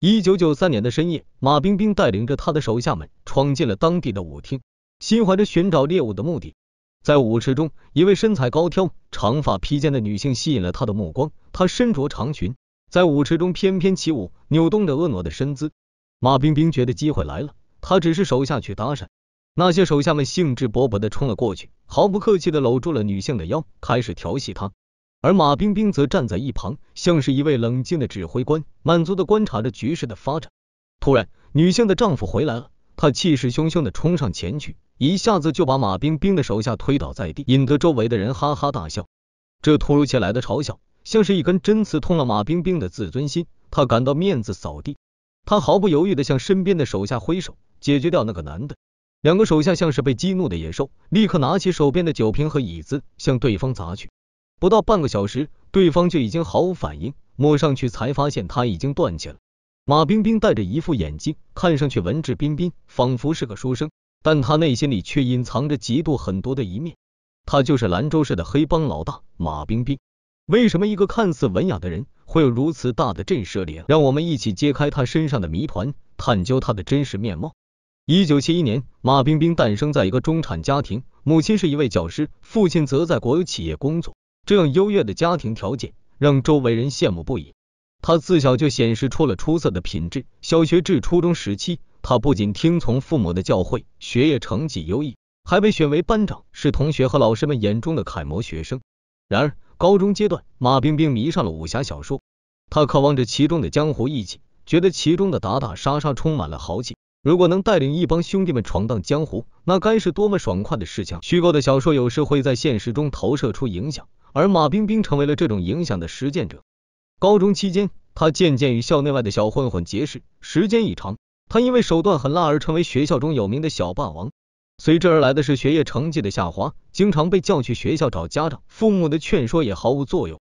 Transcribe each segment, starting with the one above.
一九九三年的深夜，马冰冰带领着他的手下们闯进了当地的舞厅，心怀着寻找猎物的目的。在舞池中，一位身材高挑、长发披肩的女性吸引了他的目光。她身着长裙，在舞池中翩翩起舞，扭动着婀娜的身姿。马冰冰觉得机会来了，她只是手下去搭讪。那些手下们兴致勃勃地冲了过去，毫不客气地搂住了女性的腰，开始调戏她。而马冰冰则站在一旁，像是一位冷静的指挥官，满足的观察着局势的发展。突然，女性的丈夫回来了，他气势汹汹的冲上前去，一下子就把马冰冰的手下推倒在地，引得周围的人哈哈大笑。这突如其来的嘲笑，像是一根针刺痛了马冰冰的自尊心，她感到面子扫地。她毫不犹豫的向身边的手下挥手，解决掉那个男的。两个手下像是被激怒的野兽，立刻拿起手边的酒瓶和椅子向对方砸去。不到半个小时，对方就已经毫无反应，摸上去才发现他已经断气了。马冰冰戴着一副眼镜，看上去文质彬彬，仿佛是个书生，但他内心里却隐藏着极度狠毒的一面。他就是兰州市的黑帮老大马冰冰。为什么一个看似文雅的人会有如此大的震慑力？让我们一起揭开他身上的谜团，探究他的真实面貌。一九七一年，马冰冰诞生在一个中产家庭，母亲是一位教师，父亲则在国有企业工作。这样优越的家庭条件让周围人羡慕不已。他自小就显示出了出色的品质。小学至初中时期，他不仅听从父母的教诲，学业成绩优异，还被选为班长，是同学和老师们眼中的楷模学生。然而，高中阶段，马冰冰迷上了武侠小说。他渴望着其中的江湖义气，觉得其中的打打杀杀充满了豪气。如果能带领一帮兄弟们闯荡江湖，那该是多么爽快的事情！虚构的小说有时会在现实中投射出影响。而马冰冰成为了这种影响的实践者。高中期间，他渐渐与校内外的小混混结识，时间一长，他因为手段狠辣而成为学校中有名的小霸王。随之而来的是学业成绩的下滑，经常被叫去学校找家长，父母的劝说也毫无作用。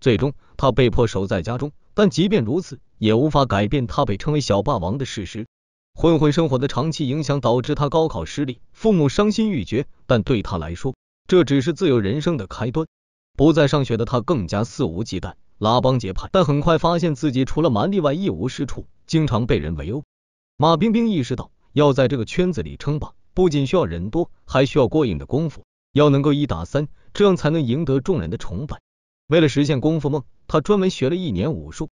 最终，他被迫守在家中，但即便如此，也无法改变他被称为小霸王的事实。混混生活的长期影响导致他高考失利，父母伤心欲绝，但对他来说，这只是自由人生的开端。不再上学的他更加肆无忌惮，拉帮结派，但很快发现自己除了蛮力外一无是处，经常被人围殴。马冰冰意识到，要在这个圈子里称霸，不仅需要人多，还需要过硬的功夫，要能够一打三，这样才能赢得众人的崇拜。为了实现功夫梦，他专门学了一年武术。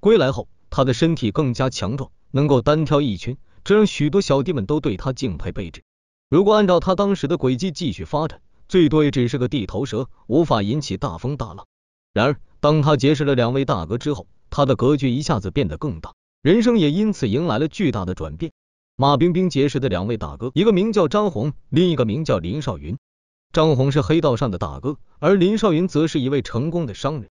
归来后，他的身体更加强壮，能够单挑一群，这让许多小弟们都对他敬佩备至。如果按照他当时的轨迹继续发展，最多也只是个地头蛇，无法引起大风大浪。然而，当他结识了两位大哥之后，他的格局一下子变得更大，人生也因此迎来了巨大的转变。马冰冰结识的两位大哥，一个名叫张红，另一个名叫林少云。张红是黑道上的大哥，而林少云则是一位成功的商人。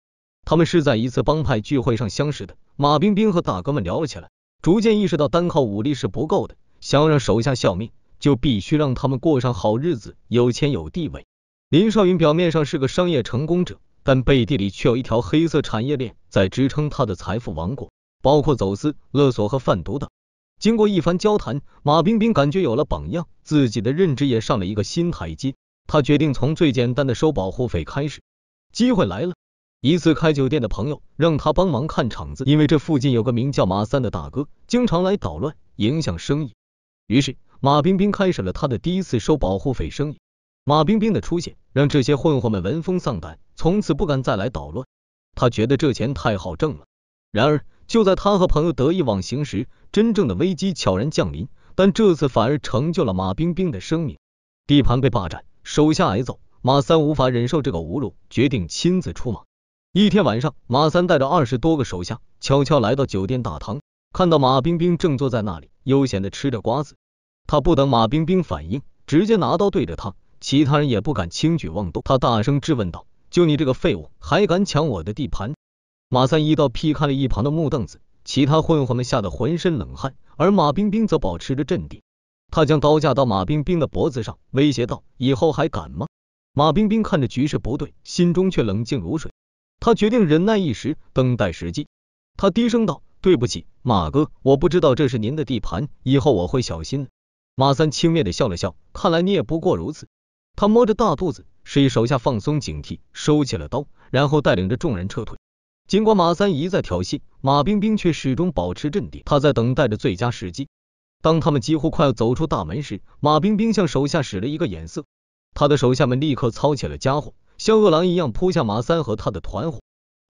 他们是在一次帮派聚会上相识的。马冰冰和大哥们聊了起来，逐渐意识到单靠武力是不够的，想要让手下效命。就必须让他们过上好日子，有钱有地位。林少云表面上是个商业成功者，但背地里却有一条黑色产业链在支撑他的财富王国，包括走私、勒索和贩毒等。经过一番交谈，马冰冰感觉有了榜样，自己的认知也上了一个新台阶。他决定从最简单的收保护费开始。机会来了，一次开酒店的朋友让他帮忙看场子，因为这附近有个名叫马三的大哥经常来捣乱，影响生意。于是。马冰冰开始了他的第一次收保护费生意。马冰冰的出现让这些混混们闻风丧胆，从此不敢再来捣乱。他觉得这钱太好挣了。然而，就在他和朋友得意忘形时，真正的危机悄然降临。但这次反而成就了马冰冰的生命。地盘被霸占，手下挨揍，马三无法忍受这个侮辱，决定亲自出马。一天晚上，马三带着二十多个手下悄悄来到酒店大堂，看到马冰冰正坐在那里悠闲的吃着瓜子。他不等马冰冰反应，直接拿刀对着他，其他人也不敢轻举妄动。他大声质问道：“就你这个废物，还敢抢我的地盘？”马三一刀劈开了一旁的木凳子，其他混混们吓得浑身冷汗，而马冰冰则保持着镇定。他将刀架到马冰冰的脖子上，威胁道：“以后还敢吗？”马冰冰看着局势不对，心中却冷静如水。他决定忍耐一时，等待时机。他低声道：“对不起，马哥，我不知道这是您的地盘，以后我会小心的。”马三轻蔑的笑了笑，看来你也不过如此。他摸着大肚子，示意手下放松警惕，收起了刀，然后带领着众人撤退。尽管马三一再挑衅，马冰冰却始终保持镇定，他在等待着最佳时机。当他们几乎快要走出大门时，马冰冰向手下使了一个眼色，他的手下们立刻操起了家伙，像饿狼一样扑向马三和他的团伙。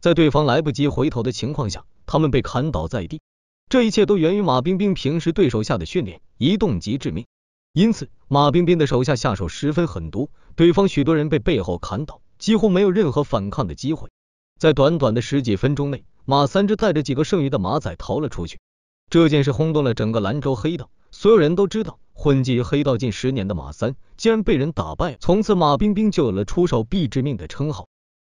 在对方来不及回头的情况下，他们被砍倒在地。这一切都源于马冰冰平时对手下的训练，一动即致命。因此，马冰冰的手下下手十分狠毒，对方许多人被背后砍倒，几乎没有任何反抗的机会。在短短的十几分钟内，马三只带着几个剩余的马仔逃了出去。这件事轰动了整个兰州黑道，所有人都知道混迹于黑道近十年的马三竟然被人打败。从此，马冰冰就有了出手必致命的称号。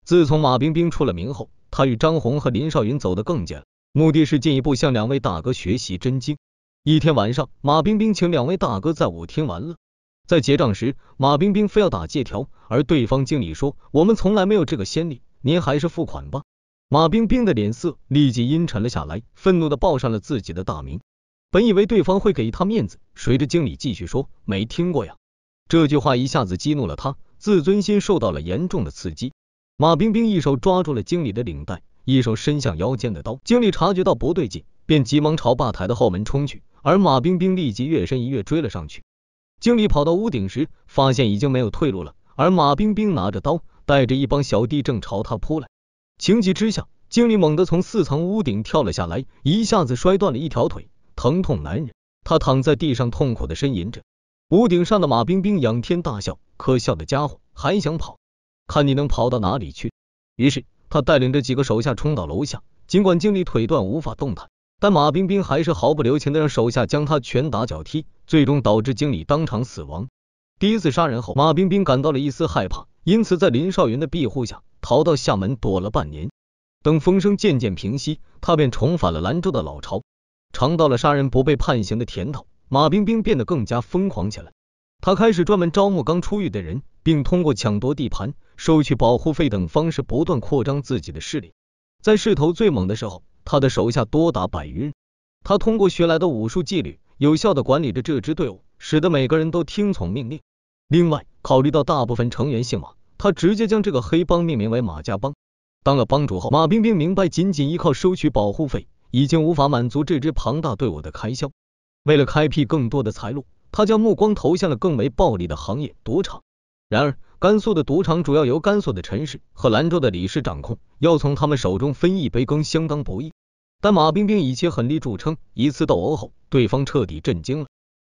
自从马冰冰出了名后，他与张红和林少云走得更近了。目的是进一步向两位大哥学习真经。一天晚上，马冰冰请两位大哥在舞厅玩乐，在结账时，马冰冰非要打借条，而对方经理说我们从来没有这个先例，您还是付款吧。马冰冰的脸色立即阴沉了下来，愤怒的报上了自己的大名。本以为对方会给他面子，谁知经理继续说没听过呀。这句话一下子激怒了他，自尊心受到了严重的刺激。马冰冰一手抓住了经理的领带。一手伸向腰间的刀，经理察觉到不对劲，便急忙朝吧台的后门冲去，而马冰冰立即跃身一跃追了上去。经理跑到屋顶时，发现已经没有退路了，而马冰冰拿着刀，带着一帮小弟正朝他扑来。情急之下，经理猛地从四层屋顶跳了下来，一下子摔断了一条腿，疼痛难忍。他躺在地上痛苦的呻吟着。屋顶上的马冰冰仰天大笑，可笑的家伙还想跑，看你能跑到哪里去。于是。他带领着几个手下冲到楼下，尽管经理腿断无法动弹，但马冰冰还是毫不留情的让手下将他拳打脚踢，最终导致经理当场死亡。第一次杀人后，马冰冰感到了一丝害怕，因此在林少云的庇护下逃到厦门躲了半年。等风声渐渐平息，他便重返了兰州的老巢，尝到了杀人不被判刑的甜头。马冰冰变得更加疯狂起来，他开始专门招募刚出狱的人。并通过抢夺地盘、收取保护费等方式不断扩张自己的势力。在势头最猛的时候，他的手下多达百余人。他通过学来的武术纪律，有效的管理着这支队伍，使得每个人都听从命令。另外，考虑到大部分成员姓马，他直接将这个黑帮命名为马家帮。当了帮主后，马冰冰明白，仅仅依靠收取保护费已经无法满足这支庞大队伍的开销。为了开辟更多的财路，他将目光投向了更为暴利的行业——赌场。然而，甘肃的赌场主要由甘肃的陈氏和兰州的李氏掌控，要从他们手中分一杯羹相当不易。但马冰冰以其狠力著称，一次斗殴后，对方彻底震惊了。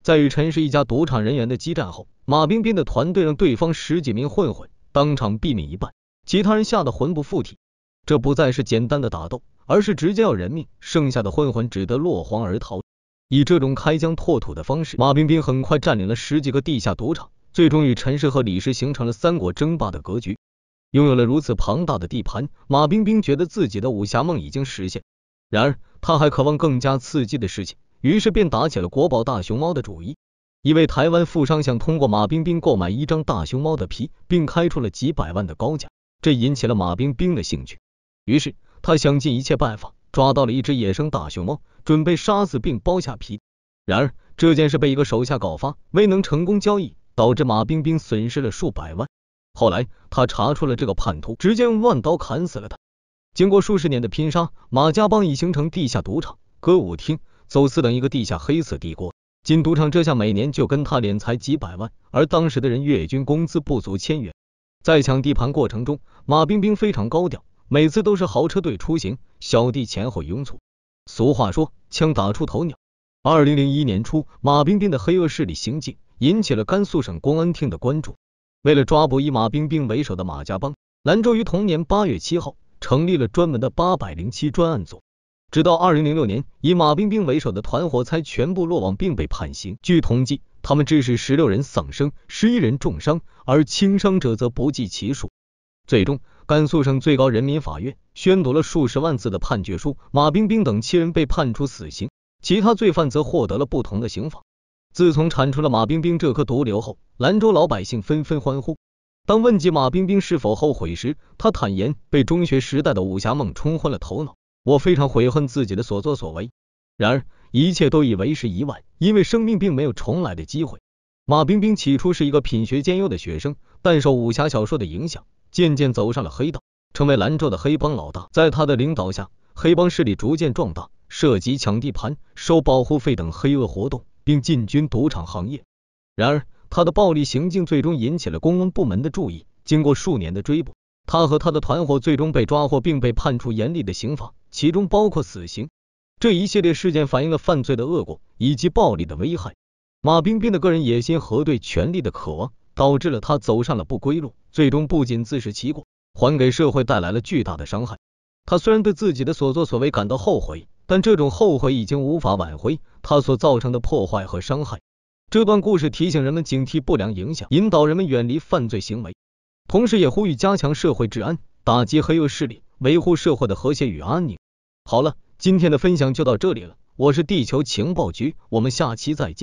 在与陈氏一家赌场人员的激战后，马冰冰的团队让对方十几名混混当场毙命一半，其他人吓得魂不附体。这不再是简单的打斗，而是直接要人命。剩下的混混只得落荒而逃。以这种开疆拓土的方式，马冰冰很快占领了十几个地下赌场。最终与陈氏和李氏形成了三国争霸的格局，拥有了如此庞大的地盘，马冰冰觉得自己的武侠梦已经实现。然而，他还渴望更加刺激的事情，于是便打起了国宝大熊猫的主意。一位台湾富商想通过马冰冰购买一张大熊猫的皮，并开出了几百万的高价，这引起了马冰冰的兴趣。于是，他想尽一切办法抓到了一只野生大熊猫，准备杀死并剥下皮。然而，这件事被一个手下告发，未能成功交易。导致马冰冰损失了数百万。后来他查出了这个叛徒，直接用万刀砍死了他。经过数十年的拼杀，马家帮已形成地下赌场、歌舞厅、走私等一个地下黑色帝国。仅赌场这下每年就跟他敛财几百万，而当时的人月均工资不足千元。在抢地盘过程中，马冰冰非常高调，每次都是豪车队出行，小弟前后拥簇。俗话说，枪打出头鸟。二零零一年初，马冰冰的黑恶势力行径引起了甘肃省公安厅的关注。为了抓捕以马冰冰为首的马家帮，兰州于同年八月七号成立了专门的八百零七专案组。直到二零零六年，以马冰冰为首的团伙才全部落网并被判刑。据统计，他们致使十六人丧生，十一人重伤，而轻伤者则不计其数。最终，甘肃省最高人民法院宣读了数十万字的判决书，马冰冰等七人被判处死刑，其他罪犯则获得了不同的刑罚。自从铲除了马冰冰这颗毒瘤后，兰州老百姓纷纷欢呼。当问及马冰冰是否后悔时，他坦言被中学时代的武侠梦冲昏了头脑，我非常悔恨自己的所作所为。然而，一切都已为时已晚，因为生命并没有重来的机会。马冰冰起初是一个品学兼优的学生，但受武侠小说的影响，渐渐走上了黑道，成为兰州的黑帮老大。在他的领导下，黑帮势力逐渐壮大，涉及抢地盘、收保护费等黑恶活动。并进军赌场行业。然而，他的暴力行径最终引起了公安部门的注意。经过数年的追捕，他和他的团伙最终被抓获，并被判处严厉的刑罚，其中包括死刑。这一系列事件反映了犯罪的恶果以及暴力的危害。马冰冰的个人野心和对权力的渴望，导致了他走上了不归路，最终不仅自食其果，还给社会带来了巨大的伤害。他虽然对自己的所作所为感到后悔，但这种后悔已经无法挽回。它所造成的破坏和伤害。这段故事提醒人们警惕不良影响，引导人们远离犯罪行为，同时也呼吁加强社会治安，打击黑恶势力，维护社会的和谐与安宁。好了，今天的分享就到这里了。我是地球情报局，我们下期再见。